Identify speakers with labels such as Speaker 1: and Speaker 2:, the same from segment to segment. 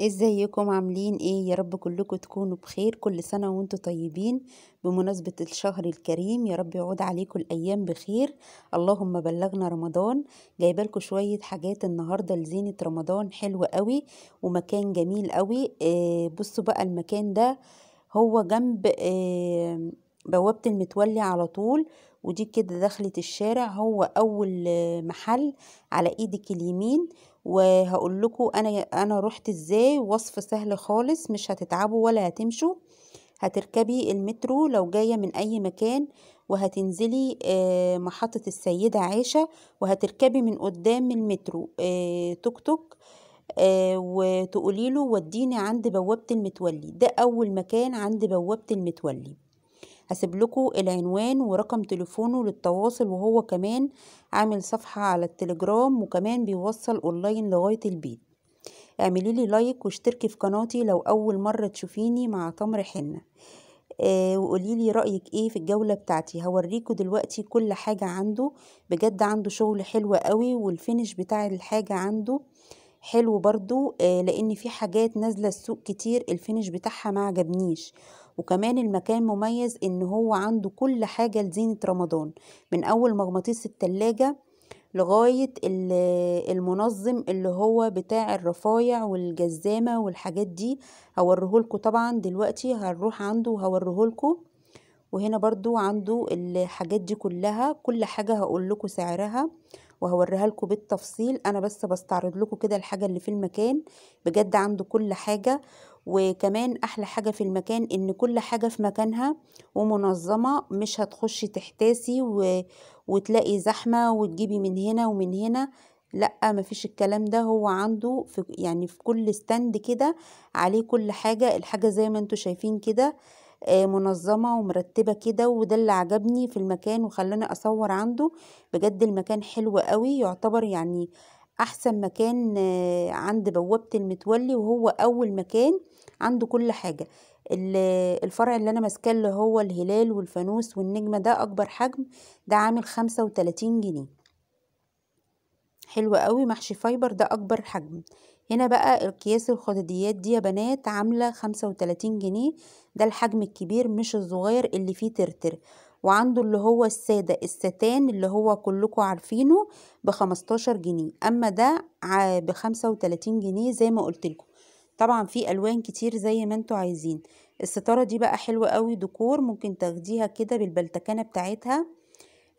Speaker 1: ازيكم عاملين ايه يا رب كلكم تكونوا بخير كل سنة وانتم طيبين بمناسبة الشهر الكريم يا رب يعود عليكم الايام بخير اللهم بلغنا رمضان جايبه لكم شوية حاجات النهاردة لزينة رمضان حلوة قوي ومكان جميل قوي آه، بصوا بقى المكان ده هو جنب آه، بوابة المتولي على طول ودي كده دخلة الشارع هو اول آه، محل على ايدك اليمين وهقول لكم انا انا رحت ازاي وصف سهل خالص مش هتتعبوا ولا هتمشوا هتركبي المترو لو جايه من اي مكان وهتنزلي آه، محطه السيده عائشه وهتركبي من قدام المترو آه، توك توك آه، وتقولي له وديني عند بوابه المتولي ده اول مكان عند بوابه المتولي هسيب لكم العنوان ورقم تليفونه للتواصل وهو كمان عامل صفحة على التليجرام وكمان بيوصل اونلاين لغاية البيت اعملي لي لايك واشتركي في قناتي لو اول مرة تشوفيني مع تمر حنة آه وقولي لي رأيك ايه في الجولة بتاعتي هوريكوا دلوقتي كل حاجة عنده بجد عنده شغل حلو قوي والفينش بتاع الحاجة عنده حلو برضو آه لان في حاجات نازلة السوق كتير الفينش بتاعها ما عجبنيش وكمان المكان مميز ان هو عنده كل حاجه لزينه رمضان من اول مغناطيس التلاجة لغايه المنظم اللي هو بتاع الرفايع والجزامه والحاجات دي هوريهولكوا طبعا دلوقتي هنروح عنده وهوريهولكوا وهنا برضو عنده الحاجات دي كلها كل حاجة هقول لكم سعرها وهوريها لكم بالتفصيل انا بس بستعرض لكم كده الحاجة اللي في المكان بجد عنده كل حاجة وكمان احلى حاجه في المكان ان كل حاجه في مكانها ومنظمه مش هتخشي تحتاسي و... وتلاقي زحمه وتجيبي من هنا ومن هنا لا مفيش الكلام ده هو عنده في يعني في كل ستاند كده عليه كل حاجه الحاجه زي ما انتم شايفين كده آه، منظمه ومرتبه كده وده اللي عجبني في المكان وخلاني اصور عنده بجد المكان حلو قوي يعتبر يعني أحسن مكان آه، عند بوابة المتولي وهو أول مكان عنده كل حاجة الفرع اللي أنا ماسكاه اللي هو الهلال والفانوس والنجمة ده أكبر حجم ده عامل خمسة وتلاتين جنيه حلو قوي محشي فايبر ده أكبر حجم هنا بقى أكياس الخدديات دي يا بنات عاملة خمسة وتلاتين جنيه ده الحجم الكبير مش الصغير اللي فيه ترتر وعنده اللي هو السادة الستان اللي هو كلكم عارفينه بخمستاشر جنيه أما ده بخمسة وتلاتين جنيه زي ما قلتلكم طبعا في ألوان كتير زي ما انتوا عايزين الستارة دي بقى حلوة قوي ديكور ممكن تاخديها كده بالبلتكانة بتاعتها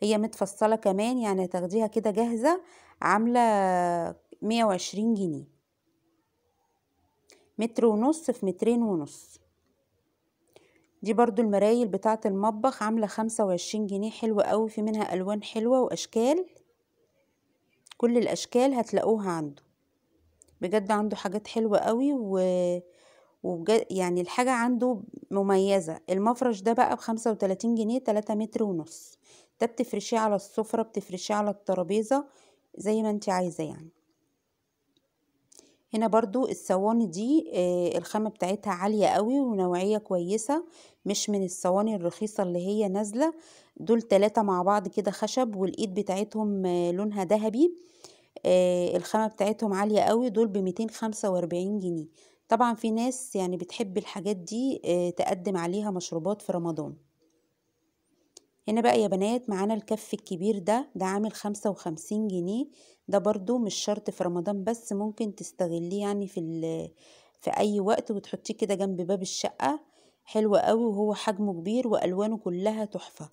Speaker 1: هي متفصلة كمان يعني تاخديها كده جاهزة عاملة مية وعشرين جنيه متر ونص في مترين ونص دي برضو المرايل بتاعة المطبخ عاملة خمسة وعشرين جنيه حلوة قوي في منها ألوان حلوة وأشكال كل الأشكال هتلاقوها عنده بجد عنده حاجات حلوة قوي و... وبجد يعني الحاجة عنده مميزة المفرش ده بقى بخمسة وتلاتين جنيه تلاتة متر ونص ده بتفرشيه على السفرة بتفرشيه على الترابيزة زي ما انت عايزة يعني هنا برضو الصواني دي آه، الخامة بتاعتها عالية قوي ونوعية كويسة مش من الصواني الرخيصة اللي هي نازلة دول تلاتة مع بعض كده خشب والايد بتاعتهم آه، لونها ذهبي آه، الخامة بتاعتهم عالية قوي دول بميتين خمسة واربعين جنيه طبعا في ناس يعني بتحب الحاجات دي تقدم عليها مشروبات في رمضان هنا بقى يا بنات معانا الكف الكبير ده ده عامل خمسة وخمسين جنيه ده برضو مش شرط في رمضان بس ممكن تستغليه يعني في, في أي وقت وتحطيه كده جنب باب الشقة حلو قوي وهو حجمه كبير وألوانه كلها تحفة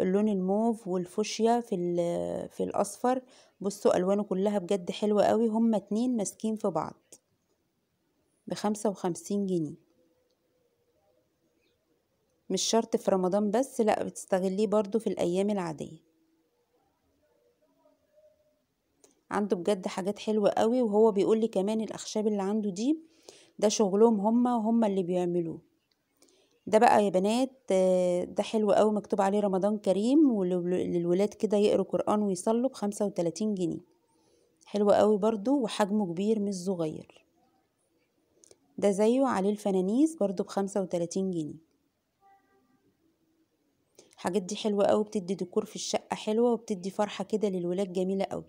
Speaker 1: اللون الموف والفوشيا في, في الأصفر بصوا ألوانه كلها بجد حلوة قوي هما اتنين ماسكين في بعض بخمسة وخمسين جنيه مش شرط في رمضان بس لا بتستغليه برضو في الأيام العادية عنده بجد حاجات حلوة قوي وهو بيقول لي كمان الأخشاب اللي عنده دي ده شغلهم هما وهما اللي بيعملوه ده بقى يا بنات ده حلو قوي مكتوب عليه رمضان كريم وللولاد كده يقروا قرآن ويصلوا بخمسة وتلاتين جنيه حلو قوي برضو وحجمه كبير مش صغير ده زيه عليه الفنانيس برضو بخمسة وتلاتين جنيه الحاجات دي حلوة قوي بتدي ديكور في الشقة حلوة وبتدي فرحة كده للولاد جميلة قوي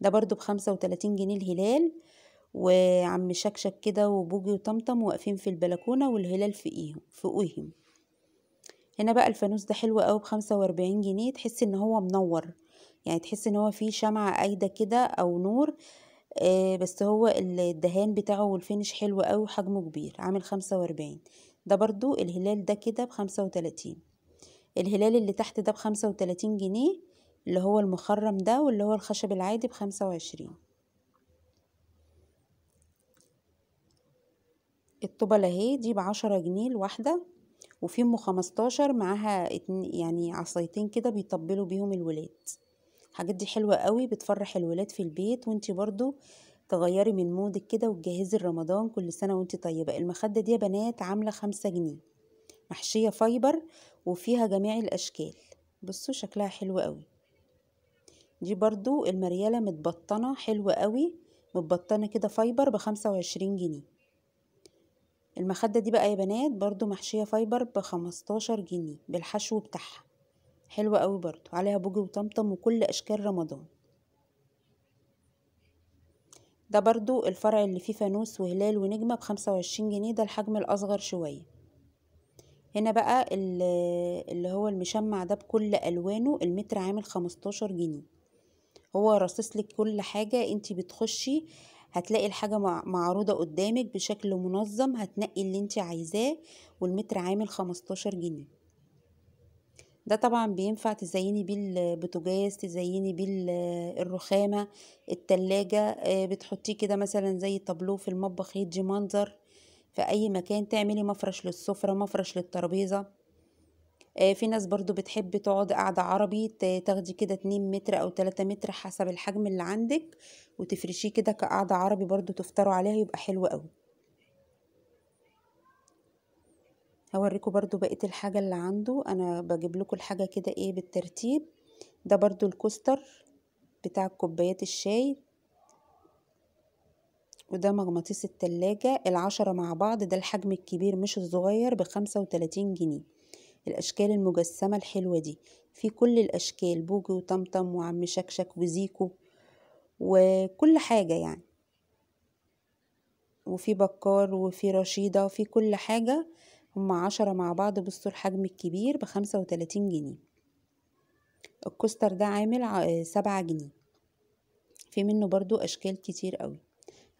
Speaker 1: ده برضو بخمسة وتلاتين جنيه الهلال وعم شكشك كده وبوجي وطمطم واقفين في البلكونة والهلال فوقيهم فوقيهم هنا بقى الفانوس ده حلو قوي بخمسة واربعين جنيه تحس ان هو منور يعني تحس ان هو فيه شمعة قايدة كده او نور آه بس هو الدهان بتاعه والفينش حلو قوي وحجمه كبير عامل خمسة واربعين ده برضو الهلال ده كده بخمسة وتلاتين الهلال اللي تحت ده بخمسة وتلاتين جنيه اللي هو المخرم ده واللي هو الخشب العادي بخمسة وعشرين الطبلة اهي دي بعشرة جنيه الواحدة وفي ام خمستاشر معاها يعني عصايتين كده بيطبلوا بيهم الولاد الحاجات دي حلوة قوي بتفرح الولاد في البيت وانتي برضو تغيري من مودك كده وتجهزي رمضان كل سنة وانتي طيبة المخدة دي يا بنات عاملة خمسة جنيه محشية فايبر وفيها جميع الأشكال بصوا شكلها حلو قوي دي برضو المريالة متبطنة حلوة قوي متبطنة كده فايبر بخمسة وعشرين جنيه المخدة دي بقى يا بنات برضو محشية فايبر بخمستاشر جنيه بالحشو بتاعها حلوة قوي برضو عليها بوجي وطمطم وكل أشكال رمضان ده برضو الفرع اللي فيه فانوس وهلال ونجمة بخمسة وعشرين جنيه ده الحجم الأصغر شوية هنا بقى اللي هو المشمع ده بكل الوانه المتر عامل 15 جنيه هو راصص لك كل حاجه انت بتخشي هتلاقي الحاجه معروضه قدامك بشكل منظم هتنقي اللي انت عايزاه والمتر عامل 15 جنيه ده طبعا بينفع تزيني بيه البوتاجاز تزيني بيه الرخامه التلاجة آه، بتحطيه كده مثلا زي طابلوه في المطبخ يدي منظر في اي مكان تعملي مفرش للسفرة مفرش للترابيزة آه، في ناس برضو بتحب تقعد قاعدة عربي تاخدي كده اتنين متر او تلاتة متر حسب الحجم اللي عندك وتفرشيه كده كقاعدة عربي برضو تفطروا عليها يبقى حلو قوي هوريكم برضو بقية الحاجة اللي عنده انا بجيب لكم الحاجة كده ايه بالترتيب ده برضو الكوستر بتاع كوبايات الشاي وده مغناطيس التلاجة العشرة مع بعض ده الحجم الكبير مش الصغير بخمسة وتلاتين جنيه الأشكال المجسمة الحلوة دي في كل الأشكال بوجي وطمطم وعم شكشك وزيكو وكل حاجة يعني وفي بكار وفي رشيدة وفي كل حاجة هم عشرة مع بعض بصوا الحجم الكبير بخمسة وتلاتين جنيه الكوستر ده عامل سبعة جنيه في منه برضو أشكال كتير قوي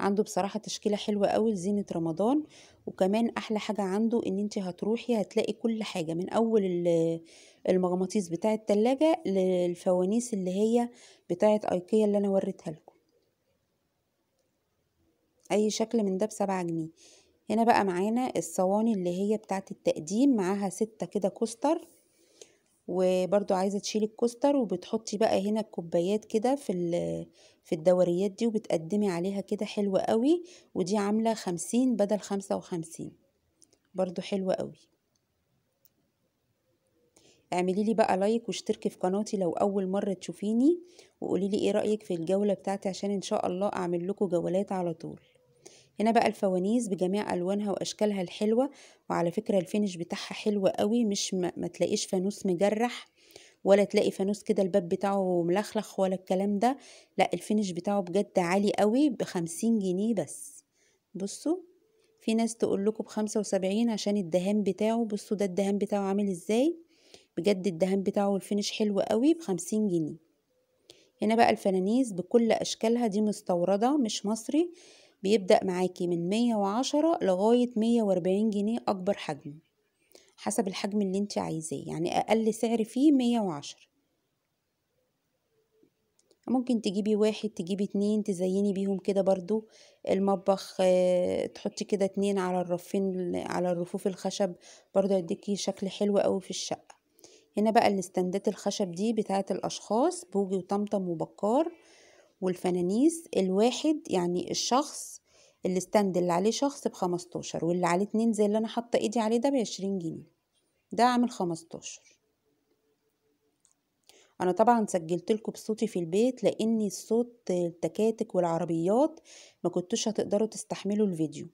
Speaker 1: عنده بصراحة تشكيلة حلوة قوي لزينة رمضان وكمان أحلى حاجة عنده إن انت هتروحي هتلاقي كل حاجة من أول المغناطيس بتاع التلاجة للفوانيس اللي هي بتاعة أيكيا اللي أنا وريتها لكم أي شكل من ده بسبعة جنيه هنا بقى معانا الصواني اللي هي بتاعة التقديم معاها ستة كده كوستر وبرضو عايزة تشيلي الكوستر وبتحطي بقى هنا الكوبايات كده في في الدوريات دي وبتقدمي عليها كده حلوة قوي ودي عاملة خمسين بدل خمسة وخمسين برضو حلوة قوي اعملي لي بقى لايك واشتركي في قناتي لو اول مرة تشوفيني وقولي لي ايه رأيك في الجولة بتاعتي عشان ان شاء الله اعمل لكم جولات على طول هنا بقى الفوانيس بجميع ألوانها وأشكالها الحلوة وعلى فكرة الفينش بتاعها حلو قوي مش ما, ما تلاقيش فانوس مجرح ولا تلاقي فانوس كده الباب بتاعه ملخلخ ولا الكلام ده لا الفينش بتاعه بجد عالي قوي بخمسين جنيه بس بصوا في ناس تقول لكم بخمسة وسبعين عشان الدهان بتاعه بصوا ده الدهان بتاعه عامل ازاي بجد الدهان بتاعه الفينش حلو قوي بخمسين جنيه هنا بقى الفنانيز بكل اشكالها دي مستورده مش مصري بيبدأ معاكي من 110 لغاية 140 جنيه أكبر حجم حسب الحجم اللي انت عايزاه يعني أقل سعر فيه 110 ممكن تجيبي واحد تجيبي اتنين تزيني بيهم كده برضو المطبخ اه تحطي كده اتنين على الرفين على الرفوف الخشب برضو يديكي شكل حلو قوي في الشقة هنا بقى الاستندات الخشب دي بتاعت الأشخاص بوجي وطمطم وبكار والفنانيس الواحد يعني الشخص الستاند اللي عليه شخص بخمستاشر واللي عليه اتنين زي اللي انا حاطه ايدي عليه ده بعشرين جنيه ده عامل خمستاشر انا طبعا سجلت لكم بصوتي في البيت لان صوت التكاتك والعربيات ما كنتوش هتقدروا تستحملوا الفيديو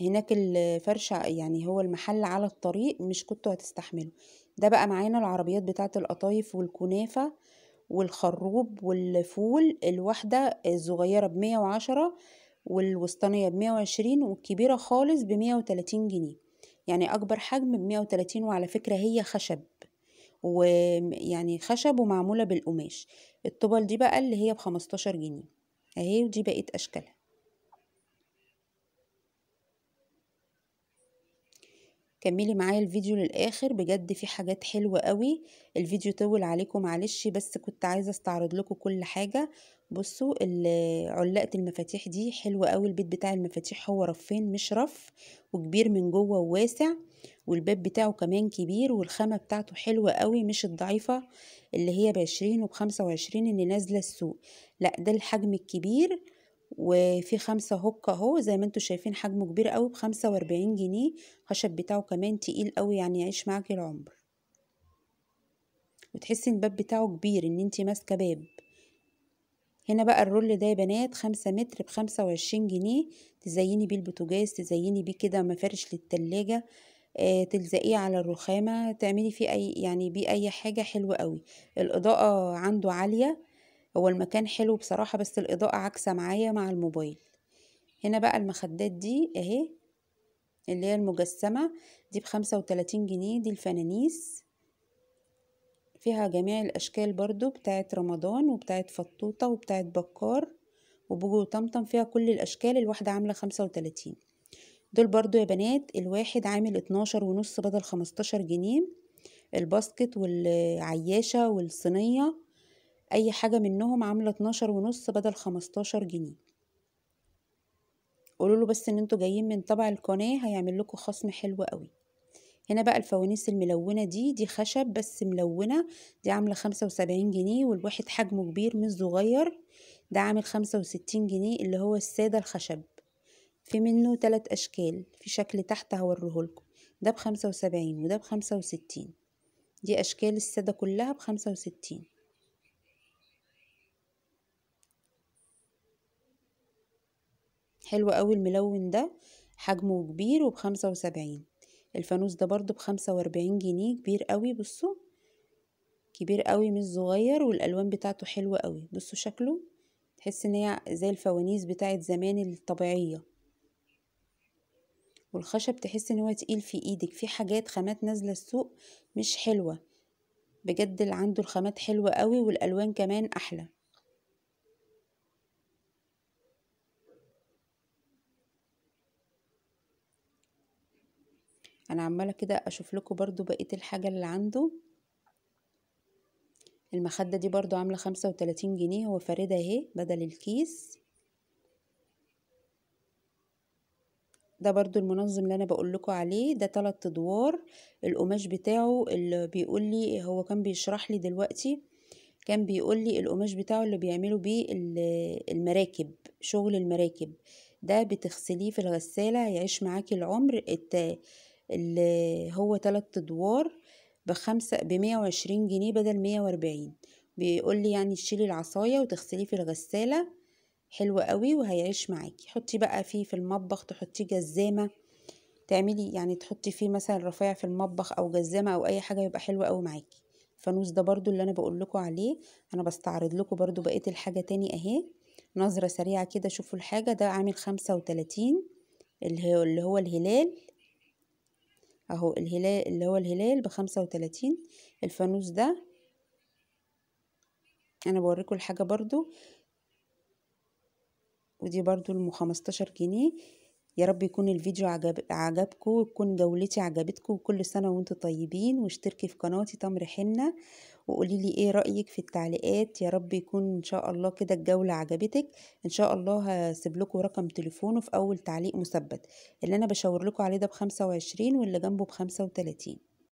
Speaker 1: هناك الفرشة يعني هو المحل على الطريق مش كنتوا هتستحملوا ده بقى معانا العربيات بتاعت القطايف والكنافة والخروب والفول الواحدة الصغيرة بمية وعشرة والوسطانية بمية وعشرين والكبيرة خالص بمية وتلاتين جنيه يعني أكبر حجم بمية وتلاتين وعلى فكرة هي خشب ويعني خشب ومعمولة بالقماش الطبل دي بقى اللي هي بخمستاشر جنيه اهي ودي بقيت أشكالها كملي معايا الفيديو للاخر بجد في حاجات حلوة قوي الفيديو طول عليكم معلش بس كنت عايزة استعرض لكم كل حاجة بصوا علقة المفاتيح دي حلوة قوي البيت بتاع المفاتيح هو رفين مش رف وكبير من جوه وواسع والباب بتاعه كمان كبير والخامة بتاعته حلوة قوي مش الضعيفة اللي هي بعشرين وبخمسة وعشرين اللي نازلة السوق لا ده الحجم الكبير وفي خمسة هوك اهو زي ما انتوا شايفين حجمه كبير قوي بخمسة واربعين جنيه خشب بتاعه كمان تقيل قوي يعني يعيش معاكي العمر وتحسي ان الباب بتاعه كبير ان انتي ماسكه باب هنا بقى الرول ده يا بنات خمسة متر بخمسة وعشرين جنيه تزيني بيه البوتجاز تزيني بيه كده مفارش للتلاجة آه تلزقيه على الرخامة تعملي فيه أي يعني بيه أي حاجة حلوة قوي الإضاءة عنده عالية هو المكان حلو بصراحة بس الإضاءة عكسة معايا مع الموبايل هنا بقى المخدات دي اهي اللي هي المجسمة دي بخمسة وتلاتين جنيه دي الفنانيس فيها جميع الأشكال برضو بتاعت رمضان وبتاعت فطوطة وبتاعت بكار وبوجو وطمطم فيها كل الأشكال الواحدة عاملة خمسة وتلاتين دول برضو يا بنات الواحد عامل اتناشر ونص بدل خمستاشر جنيه الباسكت والعياشة والصينية أي حاجة منهم عاملة اتناشر ونص بدل خمستاشر جنيه قولوا له بس ان انتوا جايين من طبع القناة هيعمل لكم خصم حلو قوي هنا بقى الفوانيس الملونة دي دي خشب بس ملونة دي عاملة خمسة وسبعين جنيه والواحد حجمه كبير مش صغير ده عامل خمسة وستين جنيه اللي هو السادة الخشب في منه تلات أشكال في شكل تحت لكم ده بخمسة وسبعين وده بخمسة وستين دي أشكال السادة كلها بخمسة وستين حلو قوي الملون ده حجمه كبير وبخمسة وسبعين الفانوس ده برضو بخمسة واربعين جنيه كبير قوي بصوا كبير قوي مش صغير والالوان بتاعته حلوة قوي بصوا شكله تحس ان هي زي الفوانيس بتاعت زمان الطبيعية والخشب تحس ان هو تقيل في ايدك في حاجات خامات نازلة السوق مش حلوة بجد اللي عنده الخامات حلوة قوي والالوان كمان احلى انا عماله كده اشوف لكم برضو بقيه الحاجه اللي عنده المخدة دي برضو عاملة خمسة وتلاتين جنيه هو فاردة اهي بدل الكيس ده برضو المنظم اللي انا بقول لكم عليه ده تلات ادوار القماش بتاعه اللي بيقول لي هو كان بيشرح لي دلوقتي كان بيقول لي القماش بتاعه اللي بيعملوا بيه المراكب شغل المراكب ده بتغسليه في الغسالة هيعيش معاكي العمر اللي هو تلات ادوار بخمسة بمية وعشرين جنيه بدل مية واربعين بيقول لي يعني تشيلي العصاية وتغسليه في الغسالة حلو قوي وهيعيش معاكي حطي بقى فيه في المطبخ تحطيه جزامة تعملي يعني تحطي فيه مثلا رفايع في المطبخ او جزامة او اي حاجة يبقى حلو قوي معاكي الفانوس ده برضو اللي انا بقول لكم عليه انا بستعرض لكم برضو بقية الحاجة تاني اهي نظرة سريعة كده شوفوا الحاجة ده عامل خمسة وتلاتين اللي هو الهلال اهو الهلال اللي هو الهلال بخمسة وتلاتين الفانوس ده انا بوريكم الحاجة برضو ودي برضو الم خمستاشر جنيه يا رب يكون الفيديو عجب عجبكم وتكون جولتي عجبتكم وكل سنة وانتم طيبين واشتركي في قناتي تمر حنة وقولي لي ايه رأيك في التعليقات يا رب يكون ان شاء الله كده الجولة عجبتك ان شاء الله هسيب لكم رقم تليفونه في اول تعليق مثبت اللي انا بشاور لكم عليه ده بخمسة وعشرين واللي جنبه بخمسة وتلاتين